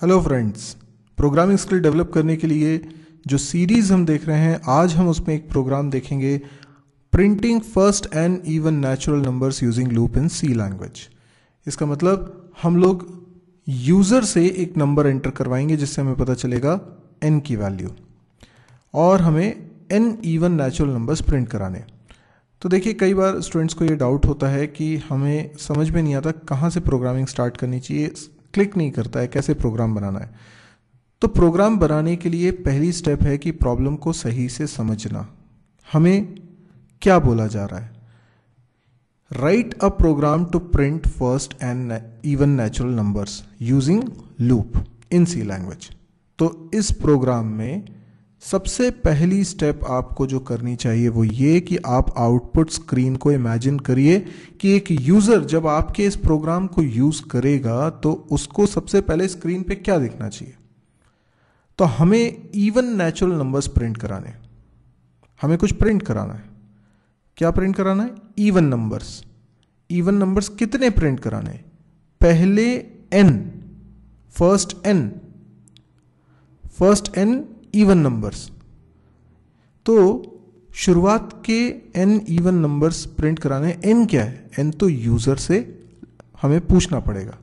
hello friends programming skill develop करने के लिए जो सीरीज़ हम देख रहे हैं आज हम उसमें एक प्रोग्राम देखेंगे printing first and even natural numbers using loop in C language इसका मतलब हम लोग यूज़र से एक नंबर एंटर करवाएंगे जिससे हमें पता चलेगा एन की वैल्यू और हमें N even natural numbers print कराने तो देखिए कई बार स्टूडेंट्स को ये डाउट होता है कि हमें समझ में नहीं आता कहाँ से प्रोग्रामिंग स्टार्ट करनी चाहिए क्लिक नहीं करता है कैसे प्रोग्राम बनाना है तो प्रोग्राम बनाने के लिए पहली स्टेप है कि प्रॉब्लम को सही से समझना हमें क्या बोला जा रहा है write a program to print first and even natural numbers using loop in C language तो इस प्रोग्राम में सबसे पहली स्टेप आपको जो करनी चाहिए वो ये कि आप आउटपुट स्क्रीन को इमेजिन करिए कि एक यूज़र जब आपके इस प्रोग्राम को यूज़ करेगा तो उसको सबसे पहले स्क्रीन पे क्या देखना चाहिए तो हमें इवन नेचुरल नंबर्स प्रिंट कराने हमें कुछ प्रिंट कराना है क्या प्रिंट कराना है इवन नंबर्स इवन नंबर्स कितने प्रिंट कराने हैं पहले n first n first n even numbers तो शुरुआत के एन इवन नंबर्स प्रिंट कराने एन क्या है एन तो यूज़र से हमें पूछना पड़ेगा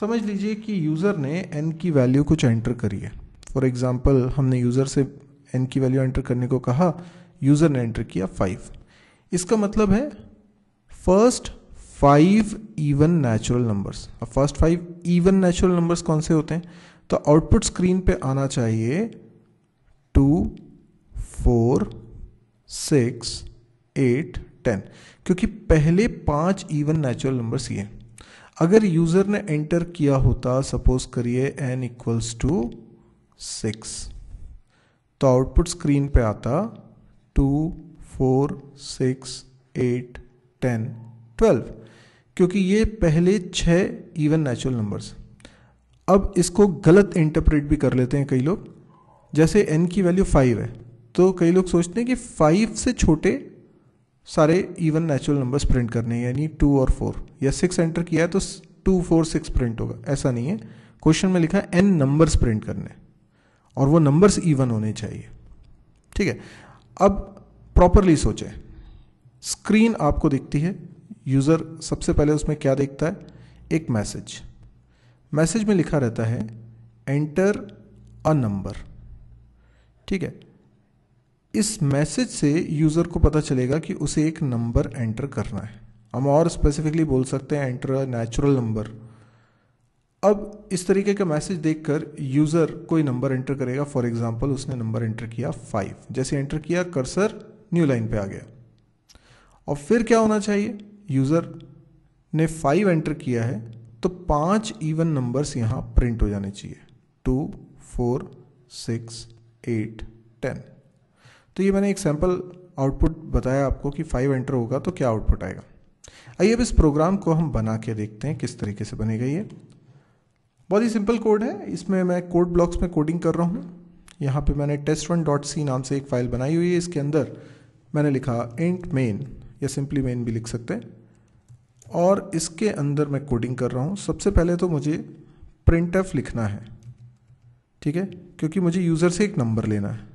समझ लीजिए कि यूज़र ने एन की वैल्यू कुछ एंटर करी है फॉर एग्ज़ाम्पल हमने यूज़र से एन की वैल्यू एंटर करने को कहा यूज़र ने एंटर किया फाइव इसका मतलब है first five even natural numbers अब first five even natural numbers कौन से होते हैं तो आउटपुट स्क्रीन पे आना चाहिए two four six eight ten क्योंकि पहले पांच इवन नेचुरल नंबर्स ये अगर यूज़र ने एंटर किया होता सपोज करिए एन इक्वल्स टू सिक्स तो आउटपुट स्क्रीन पे आता two four six eight ten twelve क्योंकि ये पहले छः इवन नेचुरल नंबर्स अब इसको गलत इंटरप्रेट भी कर लेते हैं कई लोग जैसे एन की वैल्यू फाइव है तो कई लोग सोचते हैं कि फाइव से छोटे सारे इवन नेचुरल नंबर्स प्रिंट करने हैं यानी टू और फोर या सिक्स एंटर किया है तो टू फोर सिक्स प्रिंट होगा ऐसा नहीं है क्वेश्चन में लिखा है एन नंबर्स प्रिंट करने और वो नंबर्स इवन होने चाहिए ठीक है अब प्रॉपरली सोचें स्क्रीन आपको दिखती है यूज़र सबसे पहले उसमें क्या देखता है एक मैसेज मैसेज में लिखा रहता है एंटर अ नंबर ठीक है इस मैसेज से यूज़र को पता चलेगा कि उसे एक नंबर एंटर करना है हम और स्पेसिफिकली बोल सकते हैं एंटर अ नेचुरल नंबर अब इस तरीके का मैसेज देखकर यूज़र कोई नंबर एंटर करेगा फॉर एग्जांपल उसने नंबर एंटर किया फाइव जैसे एंटर किया कर्सर न्यू लाइन पे आ गया और फिर क्या होना चाहिए यूज़र ने फाइव एंटर किया है तो पांच इवन नंबर्स यहाँ प्रिंट हो जाने चाहिए two four six eight ten तो ये मैंने एक सैम्पल आउटपुट बताया आपको कि फाइव एंटर होगा तो क्या आउटपुट आएगा आइए अब इस प्रोग्राम को हम बना के देखते हैं किस तरीके से बनेगा ये बहुत ही सिंपल कोड है इसमें मैं कोड ब्लॉक्स में कोडिंग कर रहा हूँ यहाँ पे मैंने टेस्ट वन डॉट सी नाम से एक फ़ाइल बनाई हुई है इसके अंदर मैंने लिखा इंट मेन या सिंपली मेन भी लिख सकते हैं और इसके अंदर मैं कोडिंग कर रहा हूँ सबसे पहले तो मुझे प्रिंट एफ लिखना है ठीक है क्योंकि मुझे यूज़र से एक नंबर लेना है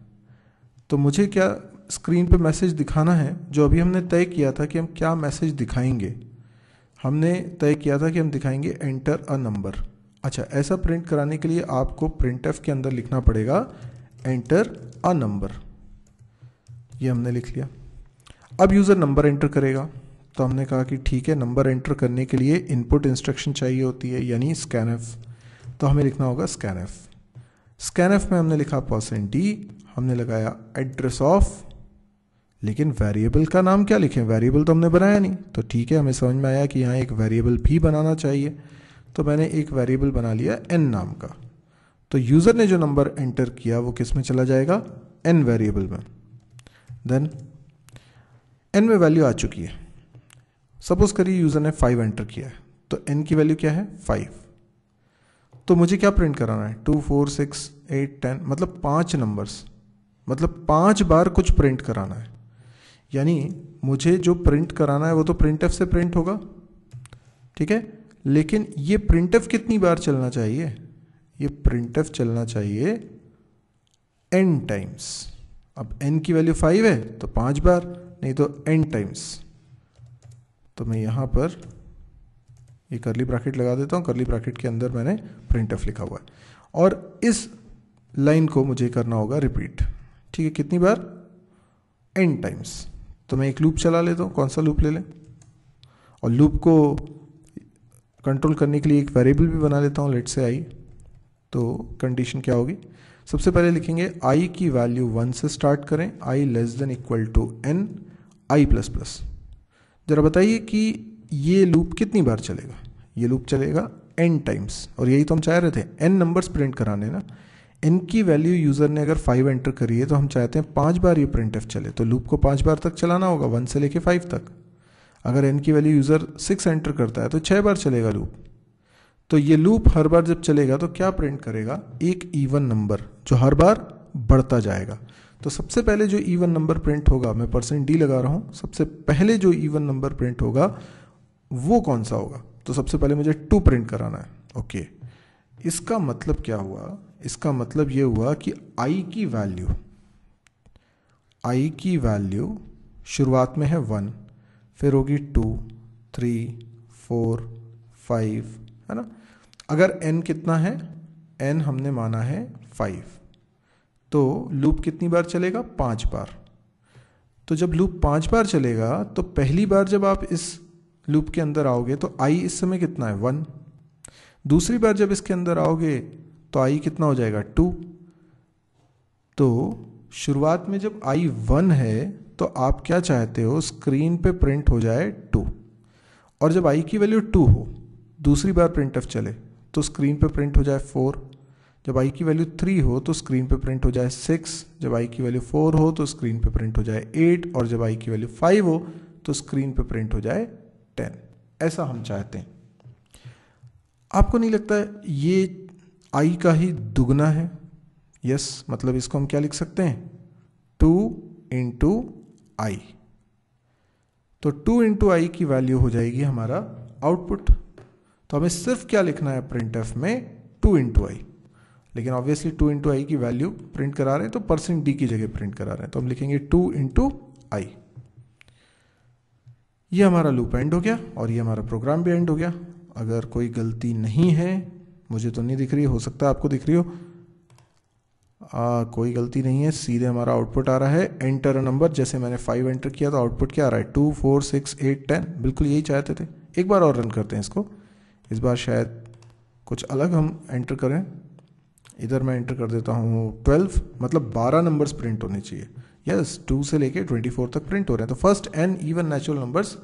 तो मुझे क्या स्क्रीन पे मैसेज दिखाना है जो अभी हमने तय किया था कि हम क्या मैसेज दिखाएंगे हमने तय किया था कि हम दिखाएंगे एंटर अ नंबर अच्छा ऐसा प्रिंट कराने के लिए आपको प्रिंट के अंदर लिखना पड़ेगा एंटर अ नंबर ये हमने लिख लिया अब यूज़र नंबर एंटर करेगा तो हमने कहा कि ठीक है नंबर एंटर करने के लिए इनपुट इंस्ट्रक्शन चाहिए होती है यानी एफ तो हमें लिखना होगा स्कैन एफ में हमने लिखा परसेंट डी हमने लगाया एड्रेस ऑफ लेकिन वेरिएबल का नाम क्या लिखें वेरिएबल तो हमने बनाया नहीं तो ठीक है हमें समझ में आया कि यहाँ एक वेरिएबल भी बनाना चाहिए तो मैंने एक वेरिएबल बना लिया एन नाम का तो यूज़र ने जो नंबर एंटर किया वो किस में चला जाएगा एन वेरिएबल में देन एन में वैल्यू आ चुकी है सपोज करिए यूज़र ने फाइव एंटर किया है तो एन की वैल्यू क्या है फाइव तो मुझे क्या प्रिंट कराना है two four six eight ten मतलब पाँच नंबर्स मतलब पाँच बार कुछ प्रिंट कराना है यानी मुझे जो प्रिंट कराना है वो तो प्रिंट से प्रिंट होगा ठीक है लेकिन ये प्रिंट कितनी बार चलना चाहिए ये प्रिंट चलना चाहिए एन टाइम्स अब एन की वैल्यू फाइव है तो पाँच बार नहीं तो एन टाइम्स तो मैं यहाँ पर ये करली ब्रैकेट लगा देता हूँ करली ब्रैकेट के अंदर मैंने प्रिंट एफ लिखा हुआ है और इस लाइन को मुझे करना होगा रिपीट ठीक है कितनी बार एन टाइम्स तो मैं एक लूप चला लेता हूँ कौन सा लूप ले लें और लूप को कंट्रोल करने के लिए एक वेरिएबल भी बना लेता हूँ लेट से आई तो कंडीशन क्या होगी सबसे पहले लिखेंगे आई की वैल्यू वन से स्टार्ट करें i less than equal to n i plus plus ज़रा बताइए कि ये लूप कितनी बार चलेगा ये लूप चलेगा एन टाइम्स और यही तो हम चाह रहे थे एन नंबर्स प्रिंट कराने ना एन की वैल्यू यूज़र ने अगर फाइव एंटर करी है तो हम चाहते हैं पाँच बार ये प्रिंट एफ चले तो लूप को पाँच बार तक चलाना होगा वन से लेके फाइव तक अगर एन की वैल्यू यूज़र सिक्स एंटर करता है तो छः बार चलेगा लूप तो ये लूप हर बार जब चलेगा तो क्या प्रिंट करेगा एक ईवन नंबर जो हर बार बढ़ता जाएगा तो सबसे पहले जो इवन नंबर प्रिंट होगा मैं परसेंट डी लगा रहा हूँ सबसे पहले जो इवन नंबर प्रिंट होगा वो कौन सा होगा तो सबसे पहले मुझे टू प्रिंट कराना है ओके इसका मतलब क्या हुआ इसका मतलब ये हुआ कि आई की वैल्यू आई की वैल्यू शुरुआत में है वन फिर होगी टू थ्री फोर फाइव है ना अगर एन कितना है एन हमने माना है फाइव तो लूप कितनी बार चलेगा पाँच बार तो जब लूप पाँच बार चलेगा तो पहली बार जब आप इस लूप के अंदर आओगे तो आई इस समय कितना है वन दूसरी बार जब इसके अंदर आओगे तो आई कितना हो जाएगा टू तो शुरुआत में जब आई वन है तो आप क्या चाहते हो स्क्रीन पे प्रिंट हो जाए टू और जब आई की वैल्यू टू हो दूसरी बार प्रिंट चले तो स्क्रीन पे प्रिंट हो जाए फोर जब आई की वैल्यू थ्री हो तो स्क्रीन पे प्रिंट हो जाए सिक्स जब आई की वैल्यू फोर हो तो स्क्रीन पे प्रिंट हो जाए एट और जब आई की वैल्यू फाइव हो तो स्क्रीन पे प्रिंट हो जाए टेन ऐसा हम चाहते हैं आपको नहीं लगता ये आई का ही दुगना है यस मतलब इसको हम क्या लिख सकते हैं टू इंटू आई तो टू इंटू आई की वैल्यू हो जाएगी हमारा आउटपुट तो हमें सिर्फ क्या लिखना है प्रिंट एफ में टू इंटू आई लेकिन ऑब्वियसली टू इंटू आई की वैल्यू प्रिंट करा रहे हैं तो परसेंट डी की जगह प्रिंट करा रहे हैं तो हम लिखेंगे टू इंटू आई ये हमारा लूप एंड हो गया और ये हमारा प्रोग्राम भी एंड हो गया अगर कोई गलती नहीं है मुझे तो नहीं दिख रही हो सकता है आपको दिख रही हो आ, कोई गलती नहीं है सीधे हमारा आउटपुट आ रहा है एंटर नंबर जैसे मैंने फाइव एंटर किया तो आउटपुट क्या आ रहा है two four six eight ten बिल्कुल यही चाहते थे एक बार और रन करते हैं इसको इस बार शायद कुछ अलग हम एंटर करें इधर मैं इंटर कर देता हूँ ट्वेल्व मतलब बारह नंबर्स प्रिंट होने चाहिए यस yes, टू से लेके ट्वेंटी फोर तक प्रिंट हो रहे हैं तो first n even natural numbers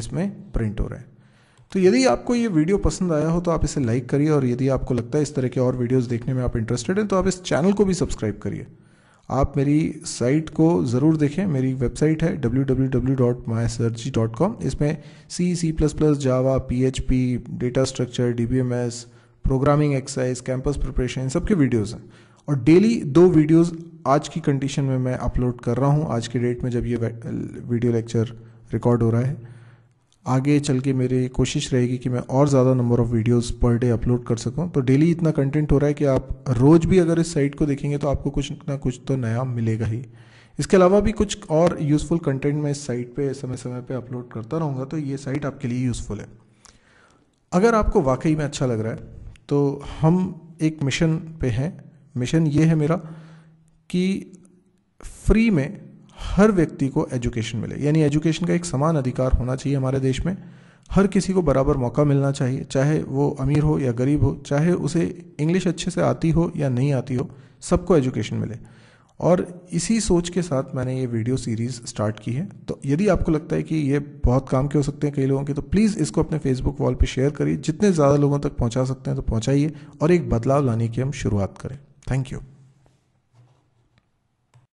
इसमें प्रिंट हो रहे हैं तो यदि आपको ये वीडियो पसंद आया हो तो आप इसे लाइक करिए और यदि आपको लगता है इस तरह के और वीडियोस देखने में आप इंटरेस्टेड हैं तो आप इस चैनल को भी सब्सक्राइब करिए आप मेरी साइट को ज़रूर देखें मेरी वेबसाइट है www.mysergy.com इसमें C C plus plus Java P H P data structure D B M S programming exercise campus preparation इन सबके वीडियोज़ हैं और डेली दो वीडियोज़ आज की कंडीशन में मैं अपलोड कर रहा हूँ आज के डेट में जब ये वीडियो लेक्चर रिकॉर्ड हो रहा है आगे चल के मेरी कोशिश रहेगी कि मैं और ज़्यादा number of videos per day upload कर सकूँ तो डेली इतना कंटेंट हो रहा है कि आप रोज़ भी अगर इस साइट को देखेंगे तो आपको कुछ ना कुछ तो नया मिलेगा ही इसके अलावा भी कुछ और यूज़फुल कंटेंट मैं इस साइट पे समय समय पे अपलोड करता रहूँगा तो ये साइट आपके लिए यूज़फुल है अगर आपको वाकई में अच्छा लग रहा है तो हम एक मिशन पे हैं मिशन ये है मेरा कि फ्री में हर व्यक्ति को एजुकेशन मिले यानी एजुकेशन का एक समान अधिकार होना चाहिए हमारे देश में हर किसी को बराबर मौका मिलना चाहिए चाहे वो अमीर हो या गरीब हो चाहे उसे इंग्लिश अच्छे से आती हो या नहीं आती हो सबको एजुकेशन मिले और इसी सोच के साथ मैंने ये वीडियो सीरीज़ स्टार्ट की है तो यदि आपको लगता है कि ये बहुत काम के हो सकते हैं कई लोगों के तो प्लीज़ इसको अपने फेसबुक वॉल पर शेयर करिए जितने ज़्यादा लोगों तक पहुँचा सकते हैं तो पहुँचाइए और एक बदलाव लाने की हम शुरुआत करें थैंक यू